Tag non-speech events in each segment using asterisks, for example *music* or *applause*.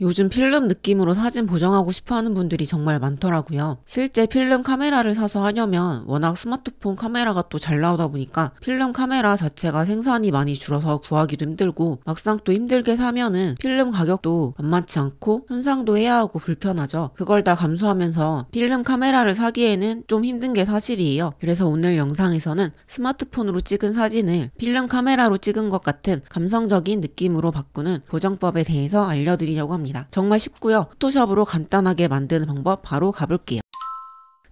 요즘 필름 느낌으로 사진 보정하고 싶어 하는 분들이 정말 많더라고요. 실제 필름 카메라를 사서 하려면 워낙 스마트폰 카메라가 또 잘 나오다 보니까 필름 카메라 자체가 생산이 많이 줄어서 구하기도 힘들고 막상 또 힘들게 사면은 필름 가격도 만만치 않고 현상도 해야 하고 불편하죠. 그걸 다 감수하면서 필름 카메라를 사기에는 좀 힘든 게 사실이에요. 그래서 오늘 영상에서는 스마트폰으로 찍은 사진을 필름 카메라로 찍은 것 같은 감성적인 느낌으로 바꾸는 보정법에 대해서 알려드리려고 합니다. 합니다. 정말 쉽고요. 포토샵으로 간단하게 만드는 방법 바로 가볼게요.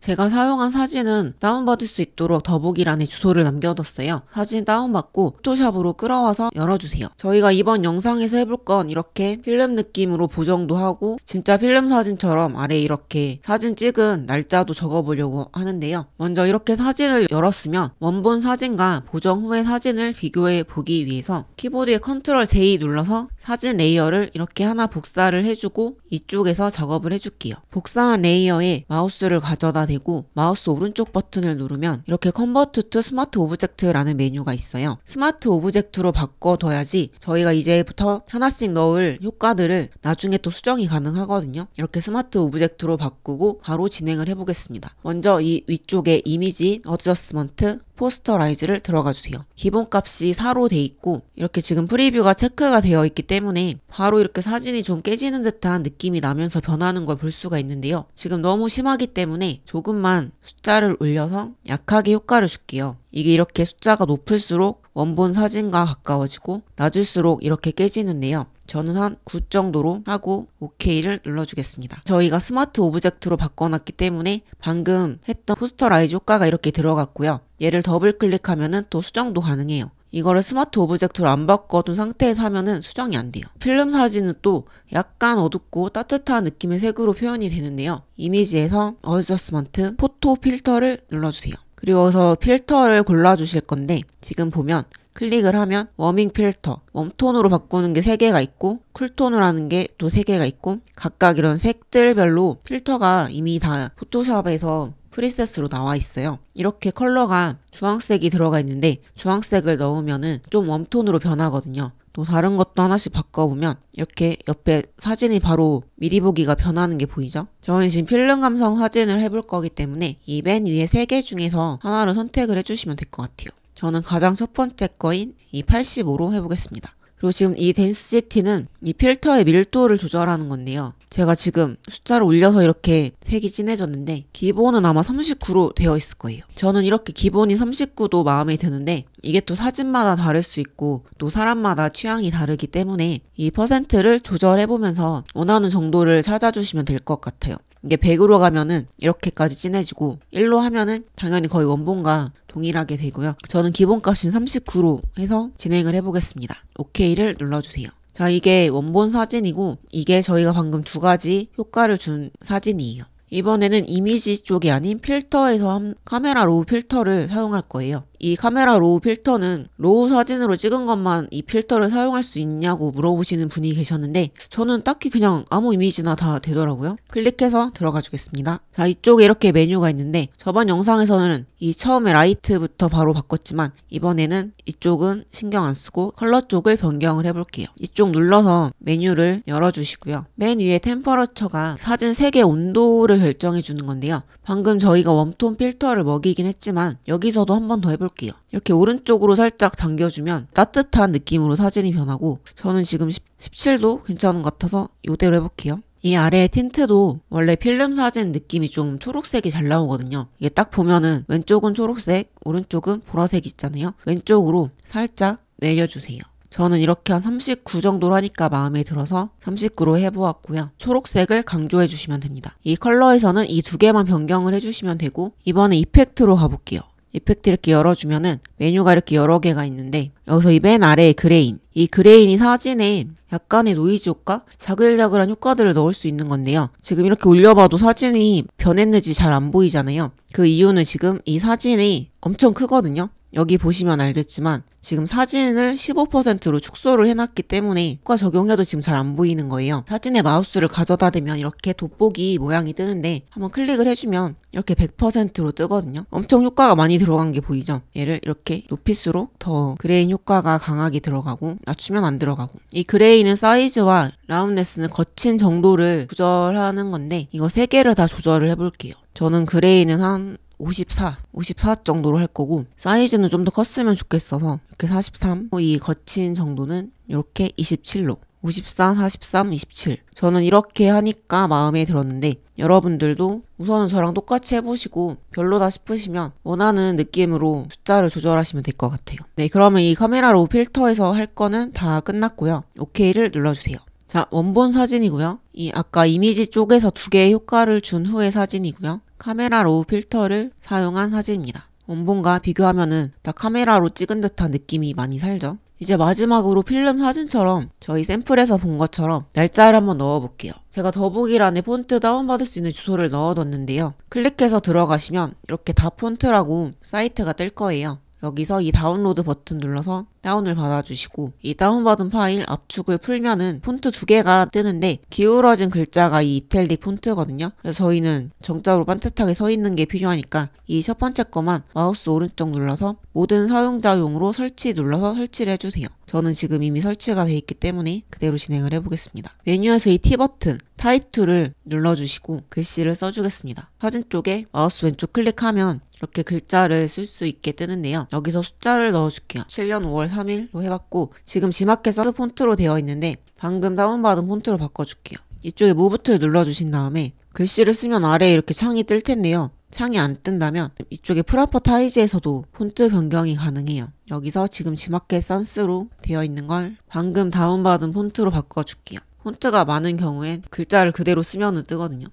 제가 사용한 사진은 다운받을 수 있도록 더보기란에 주소를 남겨뒀어요. 사진 다운받고 포토샵으로 끌어와서 열어주세요. 저희가 이번 영상에서 해볼 건 이렇게 필름 느낌으로 보정도 하고 진짜 필름 사진처럼 아래 이렇게 사진 찍은 날짜도 적어보려고 하는데요. 먼저 이렇게 사진을 열었으면 원본 사진과 보정 후의 사진을 비교해 보기 위해서 키보드에 컨트롤 J 눌러서 사진 레이어를 이렇게 하나 복사를 해주고 이쪽에서 작업을 해줄게요. 복사한 레이어에 마우스를 가져다 되고 마우스 오른쪽 버튼을 누르면 이렇게 컨버트 투 스마트 오브젝트라는 메뉴가 있어요. 스마트 오브젝트로 바꿔둬야지 저희가 이제부터 하나씩 넣을 효과들을 나중에 또 수정이 가능하거든요. 이렇게 스마트 오브젝트로 바꾸고 바로 진행을 해보겠습니다. 먼저 이 위쪽에 이미지 어드저스먼트 포스터 라이즈를 들어가 주세요. 기본값이 4로 돼 있고 이렇게 지금 프리뷰가 체크가 되어 있기 때문에 바로 이렇게 사진이 좀 깨지는 듯한 느낌이 나면서 변하는 걸 볼 수가 있는데요. 지금 너무 심하기 때문에 조금만 숫자를 올려서 약하게 효과를 줄게요. 이게 이렇게 숫자가 높을수록 원본 사진과 가까워지고 낮을수록 이렇게 깨지는데요. 저는 한 9 정도로 하고 OK를 눌러주겠습니다. 저희가 스마트 오브젝트로 바꿔놨기 때문에 방금 했던 포스터 라이즈 효과가 이렇게 들어갔고요. 얘를 더블 클릭하면 또 수정도 가능해요. 이거를 스마트 오브젝트로 안 바꿔둔 상태에서 하면은 수정이 안 돼요. 필름 사진은 또 약간 어둡고 따뜻한 느낌의 색으로 표현이 되는데요. 이미지에서 어저스먼트 포토 필터를 눌러주세요. 그리고서 필터를 골라주실 건데 지금 보면 클릭을 하면 워밍 필터, 웜톤으로 바꾸는 게 3개가 있고 쿨톤을 하는 게 또 3개가 있고 각각 이런 색들별로 필터가 이미 다 포토샵에서 프리셋으로 나와 있어요. 이렇게 컬러가 주황색이 들어가 있는데 주황색을 넣으면은 좀 웜톤으로 변하거든요. 또 다른 것도 하나씩 바꿔보면 이렇게 옆에 사진이 바로 미리 보기가 변하는 게 보이죠? 저는 지금 필름 감성 사진을 해볼 거기 때문에 이 맨 위에 3개 중에서 하나를 선택을 해주시면 될 것 같아요. 저는 가장 첫 번째 거인 이 85로 해보겠습니다. 그리고 지금 이 덴시티는 이 필터의 밀도를 조절하는 건데요. 제가 지금 숫자를 올려서 이렇게 색이 진해졌는데 기본은 아마 39로 되어 있을 거예요. 저는 이렇게 기본이 39도 마음에 드는데 이게 또 사진마다 다를 수 있고 또 사람마다 취향이 다르기 때문에 이 퍼센트를 조절해보면서 원하는 정도를 찾아주시면 될 것 같아요. 이게 100으로 가면은 이렇게까지 진해지고 1로 하면은 당연히 거의 원본과 동일하게 되고요. 저는 기본값인 39로 해서 진행을 해보겠습니다. OK를 눌러주세요. 자, 이게 원본 사진이고 이게 저희가 방금 두 가지 효과를 준 사진이에요. 이번에는 이미지 쪽이 아닌 필터에서 카메라 로우 필터를 사용할 거예요. 이 카메라 로우 필터는 로우 사진으로 찍은 것만 이 필터를 사용할 수 있냐고 물어보시는 분이 계셨는데 저는 딱히 그냥 아무 이미지나 다 되더라고요. 클릭해서 들어가 주겠습니다. 자 이쪽에 이렇게 메뉴가 있는데 저번 영상에서는 이 처음에 라이트부터 바로 바꿨지만 이번에는 이쪽은 신경 안 쓰고 컬러 쪽을 변경을 해볼게요. 이쪽 눌러서 메뉴를 열어주시고요. 맨 위에 템퍼러처가 사진 색의 온도를 결정해 주는 건데요. 방금 저희가 웜톤 필터를 먹이긴 했지만 여기서도 한번더 해볼게요. 썰게요. 이렇게 오른쪽으로 살짝 당겨주면 따뜻한 느낌으로 사진이 변하고 저는 지금 10, 17도 괜찮은 것 같아서 이대로 해볼게요. 이아래 틴트도 원래 필름 사진 느낌이 좀 초록색이 잘 나오거든요. 이게 딱 보면은 왼쪽은 초록색, 오른쪽은 보라색 있잖아요. 왼쪽으로 살짝 내려주세요. 저는 이렇게 한 39 정도로 하니까 마음에 들어서 39로 해보았고요. 초록색을 강조해 주시면 됩니다. 이 컬러에서는 이 두 개만 변경을 해주시면 되고 이번에 이펙트로 가볼게요. 이펙트 이렇게 열어주면은 메뉴가 이렇게 여러 개가 있는데 여기서 이 맨 아래에 그레인 이 그레인이 사진에 약간의 노이즈 효과? 자글자글한 효과들을 넣을 수 있는 건데요. 지금 이렇게 올려봐도 사진이 변했는지 잘 안 보이잖아요. 그 이유는 지금 이 사진이 엄청 크거든요. 여기 보시면 알겠지만 지금 사진을 15%로 축소를 해놨기 때문에 효과 적용해도 지금 잘 안 보이는 거예요. 사진에 마우스를 가져다 대면 이렇게 돋보기 모양이 뜨는데 한번 클릭을 해주면 이렇게 100%로 뜨거든요. 엄청 효과가 많이 들어간 게 보이죠? 얘를 이렇게 높일수록 더 그레인 효과가 강하게 들어가고 낮추면 안 들어가고 이 그레이는 사이즈와 라운드스는 거친 정도를 조절하는 건데 이거 세개를다 조절을 해볼게요. 저는 그레이는 한 54, 54 정도로 할 거고 사이즈는 좀 더 컸으면 좋겠어서 이렇게 43, 뭐 이 거친 정도는 이렇게 27로 54, 43, 27. 저는 이렇게 하니까 마음에 들었는데 여러분들도 우선은 저랑 똑같이 해보시고 별로다 싶으시면 원하는 느낌으로 숫자를 조절하시면 될 것 같아요. 네, 그러면 이 카메라로 필터해서 할 거는 다 끝났고요. o k 를 눌러주세요. 자, 원본 사진이고요. 이 아까 이미지 쪽에서 두 개의 효과를 준 후의 사진이고요. 카메라 로우 필터를 사용한 사진입니다. 원본과 비교하면은 다 카메라로 찍은 듯한 느낌이 많이 살죠. 이제 마지막으로 필름 사진처럼 저희 샘플에서 본 것처럼 날짜를 한번 넣어볼게요. 제가 더보기란에 폰트 다운받을 수 있는 주소를 넣어뒀는데요. 클릭해서 들어가시면 이렇게 다 폰트라고 사이트가 뜰 거예요. 여기서 이 다운로드 버튼 눌러서 다운을 받아주시고 이 다운받은 파일 압축을 풀면은 폰트 두 개가 뜨는데 기울어진 글자가 이 이탈릭 폰트거든요. 그래서 저희는 정자로 반듯하게 서 있는 게 필요하니까 이 첫 번째 거만 마우스 오른쪽 눌러서 모든 사용자용으로 설치 눌러서 설치를 해주세요. 저는 지금 이미 설치가 돼 있기 때문에 그대로 진행을 해보겠습니다. 메뉴에서 이 T버튼 타입 툴를 눌러주시고 글씨를 써주겠습니다. 사진 쪽에 마우스 왼쪽 클릭하면 이렇게 글자를 쓸 수 있게 뜨는데요. 여기서 숫자를 넣어줄게요. 7년 5월 3일로 해봤고 지금 지마켓 사드 폰트로 되어 있는데 방금 다운받은 폰트로 바꿔줄게요. 이쪽에 무브트를 눌러주신 다음에 글씨를 쓰면 아래에 이렇게 창이 뜰 텐데요. 창이 안 뜬다면 이쪽에 프라퍼타이즈에서도 폰트 변경이 가능해요. 여기서 지금 지마켓 산스로 되어 있는 걸 방금 다운받은 폰트로 바꿔줄게요. 폰트가 많은 경우엔 글자를 그대로 쓰면 뜨거든요.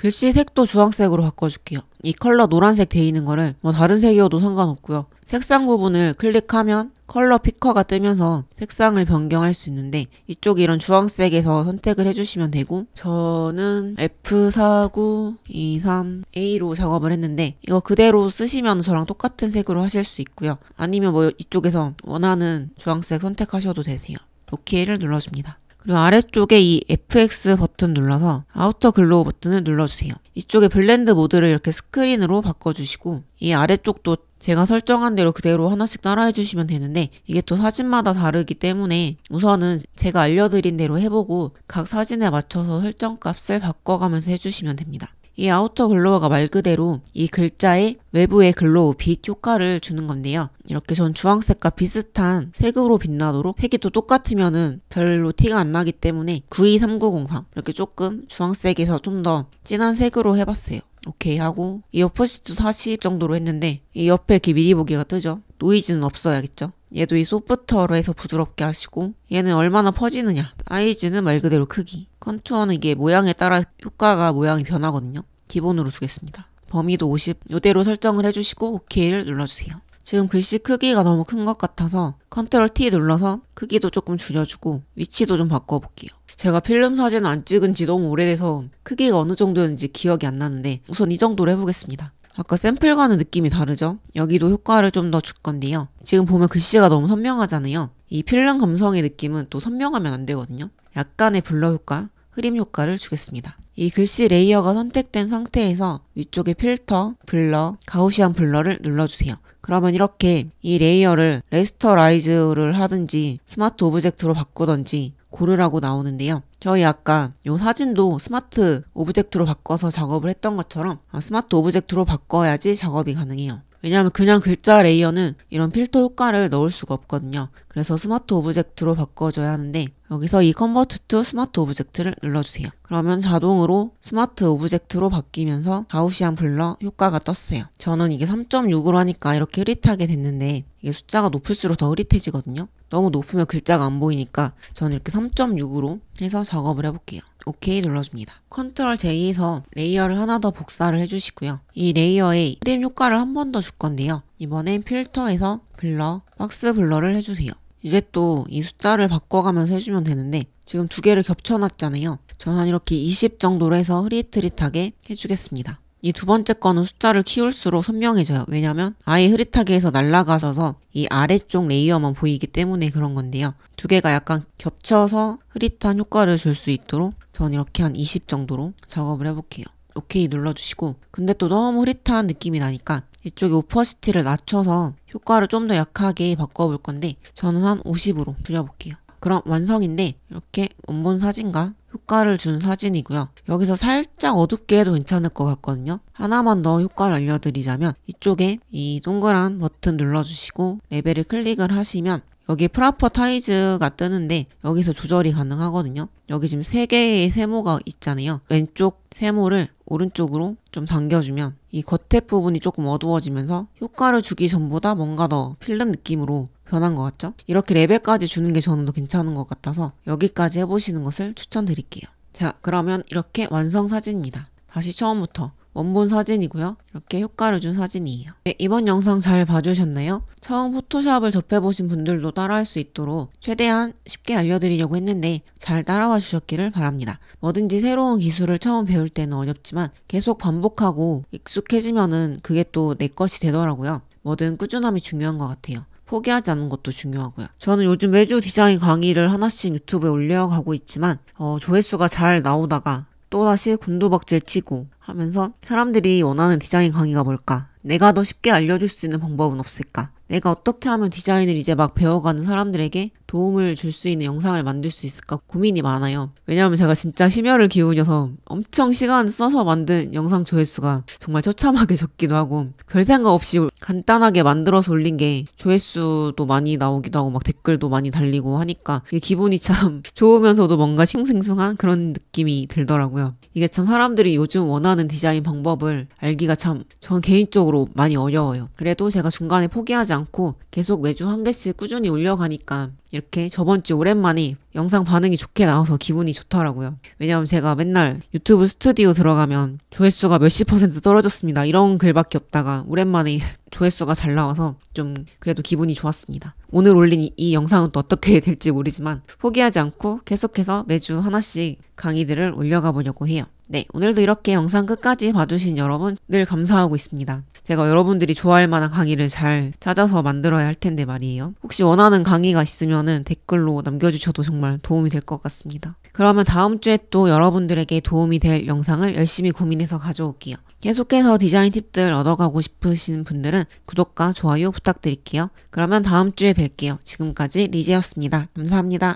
글씨 색도 주황색으로 바꿔줄게요. 이 컬러 노란색 돼 있는 거를 뭐 다른 색이어도 상관없고요. 색상 부분을 클릭하면 컬러 피커가 뜨면서 색상을 변경할 수 있는데 이쪽 이런 주황색에서 선택을 해주시면 되고 저는 F4923A로 작업을 했는데 이거 그대로 쓰시면 저랑 똑같은 색으로 하실 수 있고요. 아니면 뭐 이쪽에서 원하는 주황색 선택하셔도 되세요. OK를 눌러줍니다. 그리고 아래쪽에 이 FX 버튼 눌러서 아우터 글로우 버튼을 눌러주세요. 이쪽에 블렌드 모드를 이렇게 스크린으로 바꿔주시고 이 아래쪽도 제가 설정한 대로 그대로 하나씩 따라해 주시면 되는데 이게 또 사진마다 다르기 때문에 우선은 제가 알려드린 대로 해보고 각 사진에 맞춰서 설정값을 바꿔가면서 해주시면 됩니다. 이 아우터 글로어가말 그대로 이 글자의 외부의 글로우 빛 효과를 주는 건데요. 이렇게 전 주황색과 비슷한 색으로 빛나도록 색이 또 똑같으면은 별로 티가 안 나기 때문에 923903 이렇게 조금 주황색에서 좀 더 진한 색으로 해봤어요. 오케이 하고 이 어퍼시트 40 정도로 했는데 이 옆에 이렇게 미리 보기가 뜨죠. 노이즈는 없어야겠죠. 얘도 이 소프터로 해서 부드럽게 하시고 얘는 얼마나 퍼지느냐 사이즈는 말 그대로 크기 컨투어는 이게 모양에 따라 효과가 모양이 변하거든요 기본으로 두겠습니다. 범위도 50 이대로 설정을 해주시고 OK를 눌러주세요. 지금 글씨 크기가 너무 큰 것 같아서 Ctrl T 눌러서 크기도 조금 줄여주고 위치도 좀 바꿔볼게요. 제가 필름 사진 안 찍은 지 너무 오래돼서 크기가 어느 정도였는지 기억이 안 나는데 우선 이 정도로 해보겠습니다. 아까 샘플과는 느낌이 다르죠? 여기도 효과를 좀 더 줄 건데요. 지금 보면 글씨가 너무 선명하잖아요. 이 필름 감성의 느낌은 또 선명하면 안 되거든요. 약간의 블러 효과, 흐림 효과를 주겠습니다. 이 글씨 레이어가 선택된 상태에서 위쪽에 필터, 블러, 가우시안 블러를 눌러주세요. 그러면 이렇게 이 레이어를 레스터라이즈를 하든지 스마트 오브젝트로 바꾸든지 고르라고 나오는데요. 저희 아까 이 사진도 스마트 오브젝트로 바꿔서 작업을 했던 것처럼 아, 스마트 오브젝트로 바꿔야지 작업이 가능해요. 왜냐하면 그냥 글자 레이어는 이런 필터 효과를 넣을 수가 없거든요. 그래서 스마트 오브젝트로 바꿔줘야 하는데 여기서 이 컨버트 투 스마트 오브젝트를 눌러주세요. 그러면 자동으로 스마트 오브젝트로 바뀌면서 가우시안 블러 효과가 떴어요. 저는 이게 3.6으로 하니까 이렇게 흐릿하게 됐는데 이게 숫자가 높을수록 더 흐릿해지거든요. 너무 높으면 글자가 안 보이니까 저는 이렇게 3.6으로 해서 작업을 해볼게요. OK 눌러줍니다. 컨트롤 J에서 레이어를 하나 더 복사를 해주시고요. 이 레이어에 크림 효과를 한 번 더 줄 건데요. 이번엔 필터에서 블러, 박스 블러를 해주세요. 이제 또 이 숫자를 바꿔가면서 해주면 되는데 지금 두 개를 겹쳐놨잖아요. 저는 이렇게 20 정도로 해서 흐릿흐릿하게 해주겠습니다. 이두 번째 거는 숫자를 키울수록 선명해져요. 왜냐면 아예 흐릿하게 해서 날아가셔서 이 아래쪽 레이어만 보이기 때문에 그런 건데요. 두 개가 약간 겹쳐서 흐릿한 효과를 줄 수 있도록 전 이렇게 한 20 정도로 작업을 해볼게요. 오케이 눌러주시고 근데 또 너무 흐릿한 느낌이 나니까 이쪽에 오퍼시티를 낮춰서 효과를 좀 더 약하게 바꿔볼 건데 저는 한 50으로 줄여볼게요. 그럼 완성인데 이렇게 원본 사진과 효과를 준 사진이고요. 여기서 살짝 어둡게 해도 괜찮을 것 같거든요. 하나만 더 효과를 알려드리자면 이쪽에 이 동그란 버튼 눌러주시고 레벨을 클릭을 하시면 여기 프라퍼타이즈가 뜨는데 여기서 조절이 가능하거든요. 여기 지금 3개의 세모가 있잖아요. 왼쪽 세모를 오른쪽으로 좀 당겨주면 이 겉에 부분이 조금 어두워지면서 효과를 주기 전보다 뭔가 더 필름 느낌으로 변한 것 같죠? 이렇게 레벨까지 주는 게 저는 더 괜찮은 것 같아서 여기까지 해보시는 것을 추천드릴게요. 자 그러면 이렇게 완성 사진입니다. 다시 처음부터 원본 사진이고요. 이렇게 효과를 준 사진이에요. 네, 이번 영상 잘 봐주셨나요? 처음 포토샵을 접해보신 분들도 따라할 수 있도록 최대한 쉽게 알려드리려고 했는데 잘 따라와 주셨기를 바랍니다. 뭐든지 새로운 기술을 처음 배울 때는 어렵지만 계속 반복하고 익숙해지면은 그게 또 내 것이 되더라고요. 뭐든 꾸준함이 중요한 것 같아요. 포기하지 않는 것도 중요하고요. 저는 요즘 매주 디자인 강의를 하나씩 유튜브에 올려가고 있지만 어, 조회수가 잘 나오다가 또다시 곤두박질 치고 하면서 사람들이 원하는 디자인 강의가 뭘까? 내가 더 쉽게 알려줄 수 있는 방법은 없을까? 내가 어떻게 하면 디자인을 이제 막 배워가는 사람들에게 도움을 줄 수 있는 영상을 만들 수 있을까 고민이 많아요. 왜냐하면 제가 진짜 심혈을 기울여서 엄청 시간 써서 만든 영상 조회수가 정말 처참하게 *laughs* 적기도 하고 별 생각 없이 간단하게 만들어서 올린 게 조회수도 많이 나오기도 하고 막 댓글도 많이 달리고 하니까 이게 기분이 참 *laughs* 좋으면서도 뭔가 싱숭생숭한 그런 느낌이 들더라고요. 이게 참 사람들이 요즘 원하는 디자인 방법을 알기가 참 저 개인적으로 많이 어려워요. 그래도 제가 중간에 포기하지 않고 계속 매주 한 개씩 꾸준히 올려가니까 이렇게 저번 주 오랜만에 영상 반응이 좋게 나와서 기분이 좋더라고요. 왜냐면 제가 맨날 유튜브 스튜디오 들어가면 조회수가 몇십 퍼센트 떨어졌습니다. 이런 글밖에 없다가 오랜만에 *laughs* 조회수가 잘 나와서 좀 그래도 기분이 좋았습니다. 오늘 올린 이, 이 영상은 또 어떻게 *laughs* 될지 모르지만 포기하지 않고 계속해서 매주 하나씩 강의들을 올려가 보려고 해요. 네, 오늘도 이렇게 영상 끝까지 봐주신 여러분 늘 감사하고 있습니다. 제가 여러분들이 좋아할 만한 강의를 잘 찾아서 만들어야 할 텐데 말이에요. 혹시 원하는 강의가 있으면 댓글로 남겨주셔도 정말 도움이 될 것 같습니다. 그러면 다음 주에 또 여러분들에게 도움이 될 영상을 열심히 고민해서 가져올게요. 계속해서 디자인 팁들 얻어가고 싶으신 분들은 구독과 좋아요 부탁드릴게요. 그러면 다음 주에 뵐게요. 지금까지 리제였습니다. 감사합니다.